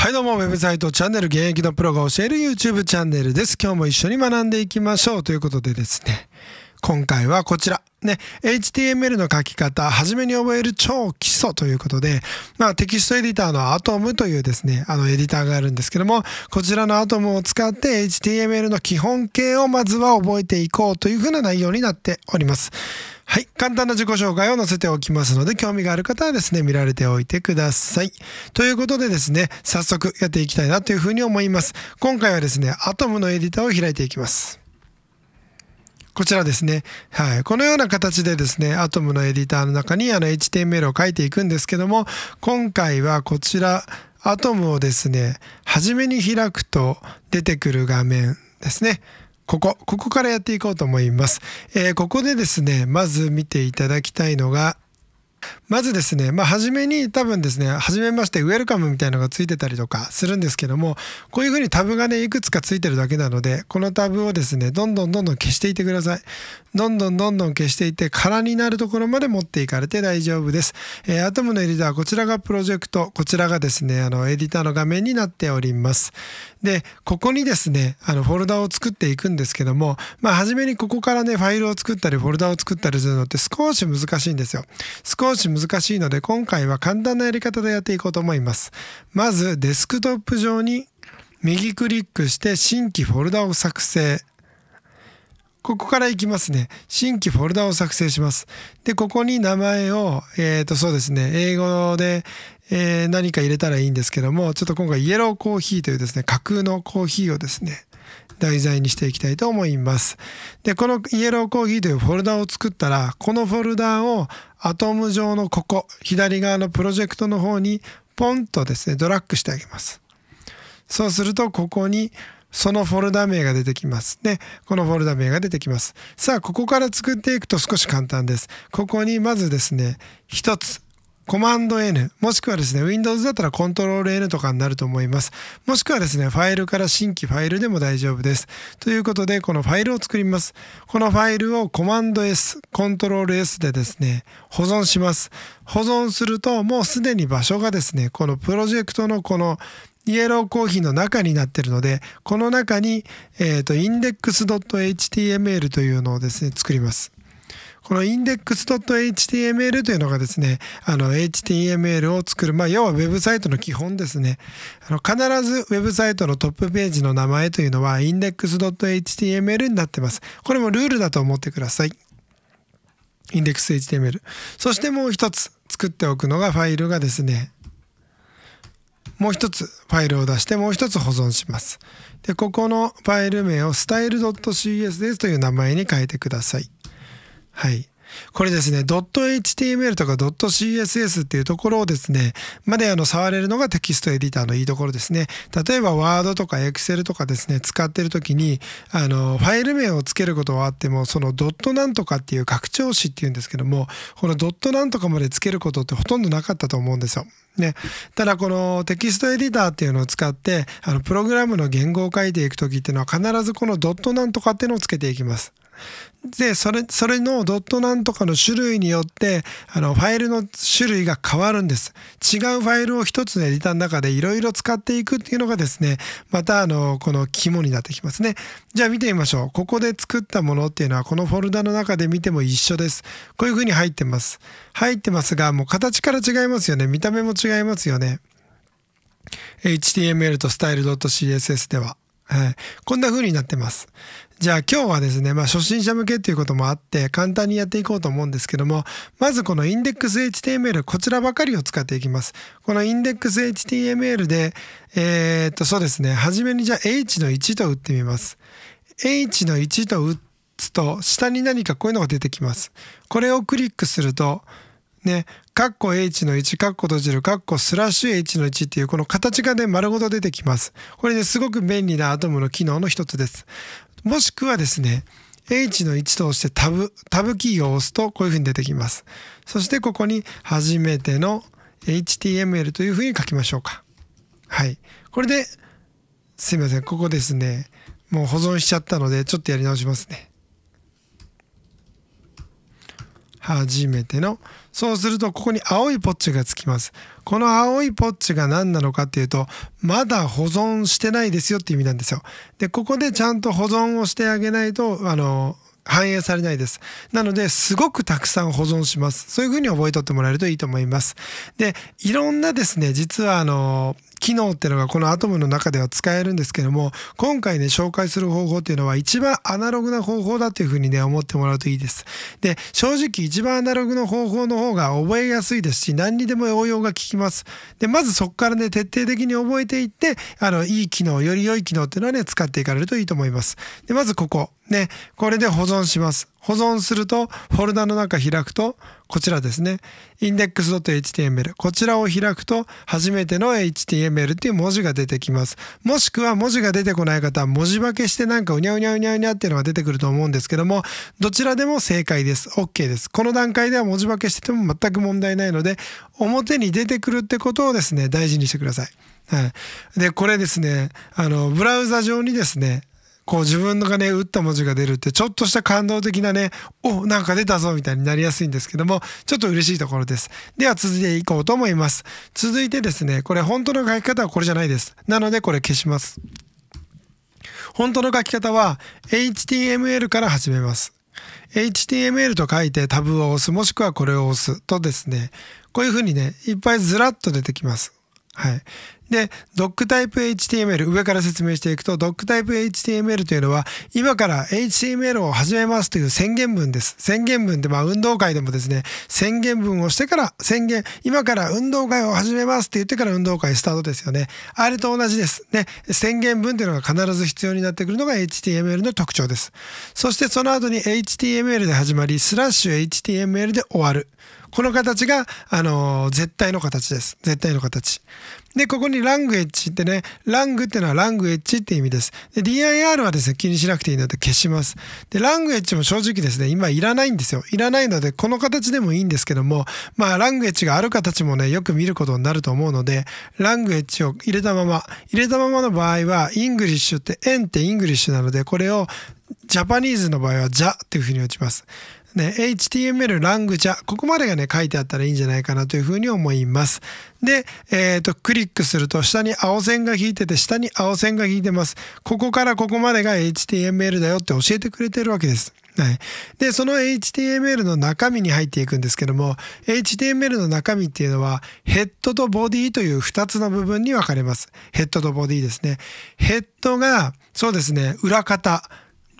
はいどうも、ウェブサイトチャンネル現役のプロが教える YouTube チャンネルです。今日も一緒に学んでいきましょうということでですね、今回はこちら。ね、HTML の書き方、初めに覚える超基礎ということで、まあ、テキストエディターの Atom というですね、あのエディターがあるんですけども、こちらの Atom を使って HTML の基本形をまずは覚えていこうというふうな内容になっております。はい。簡単な自己紹介を載せておきますので、興味がある方はですね、見られておいてください。ということでですね、早速やっていきたいなというふうに思います。今回はですね、アトムのエディターを開いていきます。こちらですね。はい。このような形でですね、アトムのエディターの中にあの HTML を書いていくんですけども、今回はこちら、アトムをですね、初めに開くと出てくる画面ですね。ここ、ここからやっていこうと思います。えー、ここでですね、まず見ていただきたいのが、まずですね、まあ、初めに多分ですね、初めましてウェルカムみたいなのがついてたりとかするんですけども、こういうふうにタブがね、いくつかついてるだけなので、このタブをですね、どんどんどんどん消していってください。どんどんどんどん消していって、空になるところまで持っていかれて大丈夫です。えー、アトムのエディターこちらがプロジェクト、こちらがですね、あの、エディターの画面になっております。で、ここにですね、あの、フォルダを作っていくんですけども、まあ、初めにここからね、ファイルを作ったり、フォルダを作ったりするのって少し難しいんですよ。少少し難しいので今回は簡単なやり方でやっていこうと思います。まずデスクトップ上に右クリックして新規フォルダを作成。ここからいきますね。新規フォルダを作成します。で、ここに名前を、えっ、ー、と、そうですね、英語で、えー、何か入れたらいいんですけども、ちょっと今回イエローコーヒーというですね、架空のコーヒーをですね、題材にしていきたいと思います。で、このイエローコーヒーというフォルダを作ったら、このフォルダをアトム上のここ、左側のプロジェクトの方にポンとですね、ドラッグしてあげます。そうすると、ここにそのフォルダ名が出てきます。で、このフォルダ名が出てきます。さあ、ここから作っていくと少し簡単です。ここにまずですね、1つコマンド N、もしくはですね、Windows だったらコントロール N とかになると思います。もしくはですね、ファイルから新規ファイルでも大丈夫です。ということで、このファイルを作ります。このファイルをコマンド S、コントロール S でですね、保存します。保存すると、もうすでに場所がですね、このプロジェクトのこのイエローコーヒーの中になってるので、この中に、えっ、ー、と、index.html というのをですね、作ります。この index.html というのがですね、あの HTML を作る、まあ要はウェブサイトの基本ですね。あの必ずウェブサイトのトップページの名前というのは index.html になってます。これもルールだと思ってください。index.html。そしてもう一つ作っておくのがファイルがですね、もう一つファイルを出してもう一つ保存します。で、ここのファイル名を style.cs ですという名前に変えてください。はい。これですね、.html とか .css っていうところをですね、まであの触れるのがテキストエディターのいいところですね。例えば Word とか Excel とかですね、使ってる時に、あの、ファイル名をつけることはあっても、そのドットなんとかっていう拡張子っていうんですけども、このドットなんとかまでつけることってほとんどなかったと思うんですよ。ね、ただこのテキストエディターっていうのを使ってあのプログラムの言語を書いていく時っていうのは必ずこのドットなんとかっていうのをつけていきます。でそれそれのドットなんとかの種類によってあのファイルの種類が変わるんです違うファイルを一つのエディターの中でいろいろ使っていくっていうのがですねまたあのこの肝になってきますねじゃあ見てみましょうここで作ったものっていうのはこのフォルダの中で見ても一緒ですこういうふうに入ってます入ってますがもう形から違いますよね見た目も違いますよね html と style.css でははい、こんな風になってます。じゃあ今日はですね、まあ、初心者向けっていうこともあって簡単にやっていこうと思うんですけどもまずこのインデックス HTML こちらばかりを使っていきますこのインデックス HTML でえー、っとそうですね初めにじゃあ H の1と打ってみます H の1と打つと下に何かこういうのが出てきますこれをクリックするとね、カッコ H の1、カッコ閉じる、カッコスラッシュ H の1っていうこの形がね、丸ごと出てきます。これね、すごく便利なアトムの機能の一つです。もしくはですね、H の1と押してタブ、タブキーを押すとこういうふうに出てきます。そしてここに初めての HTML というふうに書きましょうか。はい。これで、すいません。ここですね。もう保存しちゃったので、ちょっとやり直しますね。初めてのそうするとここに青いポッチがつきますこの青いポッチが何なのかっていうとまだ保存してないですよって意味なんですよでここでちゃんと保存をしてあげないとあの反映されないです。なので、すごくたくさん保存します。そういうふうに覚えとってもらえるといいと思います。で、いろんなですね、実はあの、機能っていうのがこのアトムの中では使えるんですけども今回ね紹介する方法っていうのは一番アナログな方法だというふうにね思ってもらうといいですで正直一番アナログの方法の方が覚えやすいですし何にでも応用が効きますでまずそこからね徹底的に覚えていってあのいい機能より良い機能っていうのはね使っていかれるといいと思いますでまずここねこれで保存します保存するとフォルダの中開くとこちらですね index.html こちらを開くと初めての HTML っていう文字が出てきますもしくは文字が出てこない方は文字化けしてなんかうにゃうにゃうにゃうにゃっていうのが出てくると思うんですけどもどちらでも正解です OK ですこの段階では文字化けしてても全く問題ないので表に出てくるってことをですね大事にしてくださいはい、でこれですねあのブラウザ上にですねこう自分がね打った文字が出るってちょっとした感動的なねおなんか出たぞみたいになりやすいんですけどもちょっと嬉しいところですでは続いていこうと思います続いてですねこれ本当の書き方はこれじゃないですなのでこれ消します本当の書き方は HTML から始めます HTML と書いてタブを押すもしくはこれを押すとですねこういうふうにねいっぱいずらっと出てきますはいで、ドックタイプ HTML、上から説明していくと、ドックタイプ HTML というのは、今から HTML を始めますという宣言文です。宣言文って、まあ、運動会でもですね、宣言文をしてから、宣言、今から運動会を始めますって言ってから運動会スタートですよね。あれと同じです。ね、宣言文というのが必ず必要になってくるのが HTML の特徴です。そしてその後に HTML で始まり、スラッシュ HTML で終わる。この形が、あの絶対の形です。絶対の形。で、ここにラングエッジってね、ラングってのはラングエッジって意味です。で、dir はですね、気にしなくていいので消します。で、ラングエッジも正直ですね、今いらないんですよ。いらないので、この形でもいいんですけども、まあ、ラングエッジがある形もね、よく見ることになると思うので、ラングエッジを入れたまま、入れたままの場合は、イングリッシュって、円ってイングリッシュなので、これをジャパニーズの場合は、ジャっていうふうに打ちます。ね、HTML ラングチャ、ここまでがね、書いてあったらいいんじゃないかなというふうに思います。で、えっ、ー、と、クリックすると下に青線が引いてて、下に青線が引いてます。ここからここまでが HTML だよって教えてくれてるわけです。はい、でその HTML の中身に入っていくんですけども HTML の中身っていうのはヘッドとボディという2つの部分に分かれますヘッドとボディですねヘッドがそうですね裏方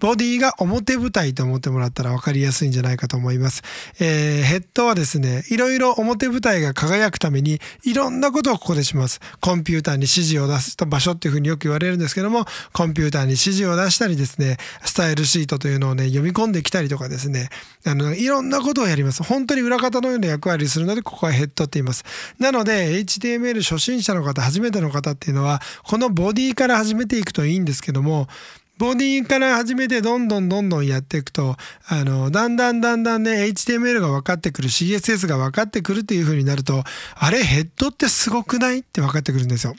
ボディが表舞台と思ってもらったら分かりやすいんじゃないかと思います。えー、ヘッドはですね、いろいろ表舞台が輝くために、いろんなことをここでします。コンピューターに指示を出す場所っていうふうによく言われるんですけども、コンピューターに指示を出したりですね、スタイルシートというのをね、読み込んできたりとかですね、あの、いろんなことをやります。本当に裏方のような役割するので、ここはヘッドって言います。なので、HTML 初心者の方、初めての方っていうのは、このボディから始めていくといいんですけども、ボディから始めてどんどんどんどんやっていくとあのだんだんだんだんね HTML が分かってくる CSS が分かってくるっていう風になるとあれヘッドってすごくないって分かってくるんですよ。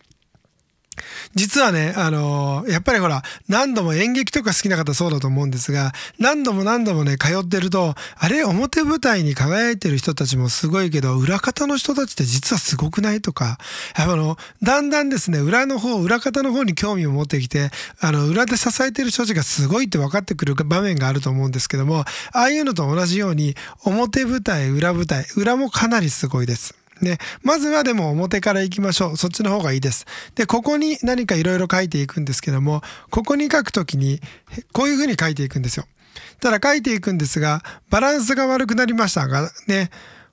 実はね、あのー、やっぱりほら、何度も演劇とか好きな方そうだと思うんですが、何度も何度もね、通ってると、あれ、表舞台に輝いてる人たちもすごいけど、裏方の人たちって実はすごくないとか、あの、だんだんですね、裏の方、裏方の方に興味を持ってきて、あの、裏で支えてる人たちがすごいって分かってくる場面があると思うんですけども、ああいうのと同じように、表舞台、裏舞台、裏もかなりすごいです。ね、まずはでも表から行きましょう。そっちの方がいいです。で、ここに何かいろいろ書いていくんですけども、ここに書くときに、こういうふうに書いていくんですよ。ただ書いていくんですが、バランスが悪くなりましたが、ね、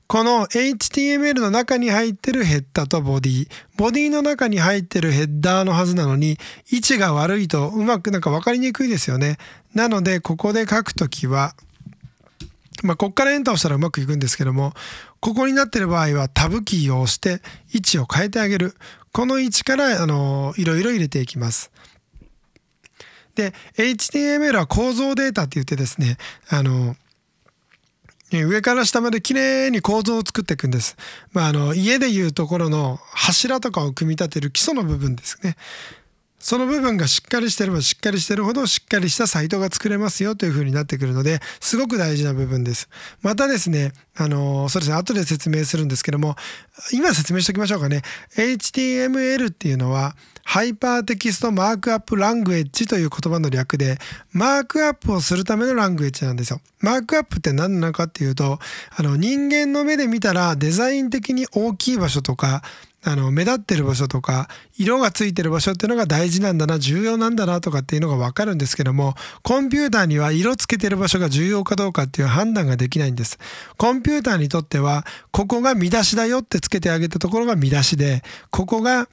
この HTML の中に入ってるヘッダーとボディ、ボディの中に入ってるヘッダーのはずなのに、位置が悪いとうまくなんかわかりにくいですよね。なので、ここで書くときは、まあ、こっからエンターをしたらうまくいくんですけども、ここになってる場合はタブキーを押して位置を変えてあげる。この位置からあのいろいろ入れていきます。で、HTML は構造データって言ってですね、あの、上から下まで綺麗に構造を作っていくんです。まあ、あの、家でいうところの柱とかを組み立てる基礎の部分ですね。その部分がしっかりしてればしっかりしてるほどしっかりしたサイトが作れますよという風になってくるのですごく大事な部分です。またですね、あの、そうですね、後で説明するんですけども、今説明しておきましょうかね。HTML っていうのはハイパーテキストマークアップラングエッジという言葉の略で、マークアップをするためのラングエッジなんですよ。マークアップって何なのかっていうと、あの人間の目で見たらデザイン的に大きい場所とか、あの目立ってる場所とか色がついてる場所っていうのが大事なんだな重要なんだなとかっていうのが分かるんですけどもコンピューターには色つけてる場所が重要かどうかっていう判断ができないんですコンピューターにとってはここが見出しだよってつけてあげたところが見出しでここが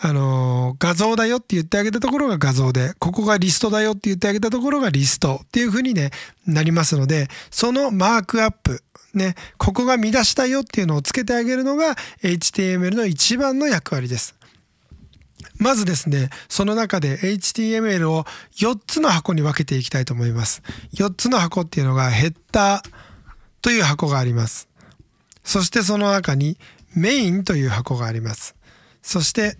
あの、画像だよって言ってあげたところが画像で、ここがリストだよって言ってあげたところがリストっていうふうにね、なりますので、そのマークアップ、ね、ここが見出しだよっていうのをつけてあげるのが HTML の一番の役割です。まずですね、その中で HTML を4つの箱に分けていきたいと思います。4つの箱っていうのがヘッダーという箱があります。そしてその中にメインという箱があります。そして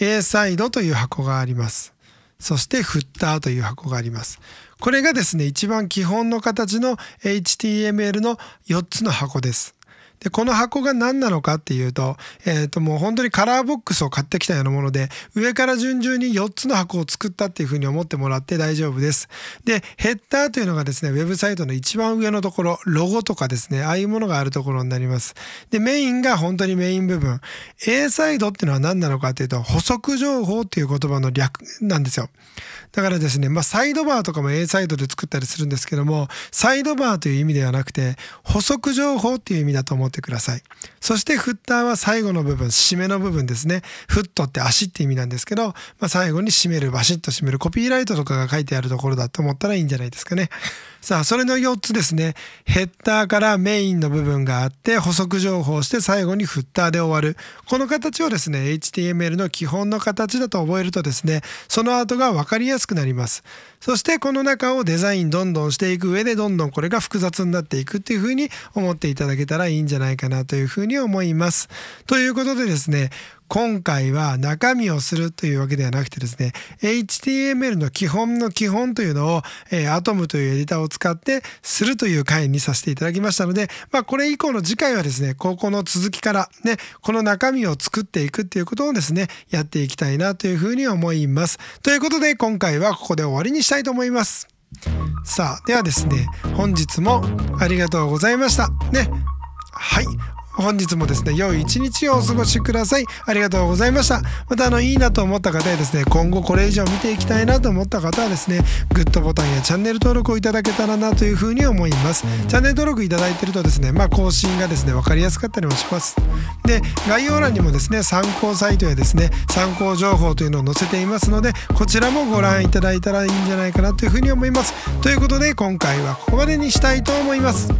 A サイドという箱があります。そしてフッターという箱があります。これがですね、一番基本の形の HTML の4つの箱です。でこの箱が何なのかっていうと,、えー、ともう本当にカラーボックスを買ってきたようなもので上から順々に4つの箱を作ったっていうふうに思ってもらって大丈夫です。でヘッダーというのがですねウェブサイトの一番上のところロゴとかですねああいうものがあるところになります。でメインが本当にメイン部分 A サイドっていうのは何なのかっていうと補足情報っていう言葉の略なんですよ。だからですね、まあ、サイドバーとかも A サイドで作ったりするんですけどもサイドバーという意味ではなくて補足情報っていう意味だと思ってください。そしてフッターは最後の部分、締めの部分ですね。フットって足って意味なんですけど、まあ、最後に締める、バシッと締める、コピーライトとかが書いてあるところだと思ったらいいんじゃないですかね。さあ、それの4つですね。ヘッダーからメインの部分があって、補足情報して最後にフッターで終わる。この形をですね、HTML の基本の形だと覚えるとですね、その後が分かりやすくなります。そしてこの中をデザインどんどんしていく上でどんどんこれが複雑になっていくっていうふうに思っていただけたらいいんじゃないかなというふうに思います。ということでですね今回は中身をするというわけではなくてですね HTML の基本の基本というのを、えー、Atom というエディターを使ってするという回にさせていただきましたので、まあ、これ以降の次回はですねここの続きからねこの中身を作っていくっていうことをですねやっていきたいなというふうに思います。ということで今回はここで終わりにしたいたいと思いますさあではですね本日もありがとうございましたねはい本日もですね良い一日をお過ごしくださいありがとうございましたまたあのいいなと思った方やですね今後これ以上見ていきたいなと思った方はですねグッドボタンやチャンネル登録をいただけたらなというふうに思いますチャンネル登録いただいてるとですねまあ更新がですね分かりやすかったりもしますで概要欄にもですね参考サイトやですね参考情報というのを載せていますのでこちらもご覧いただいたらいいんじゃないかなというふうに思いますということで今回はここまでにしたいと思います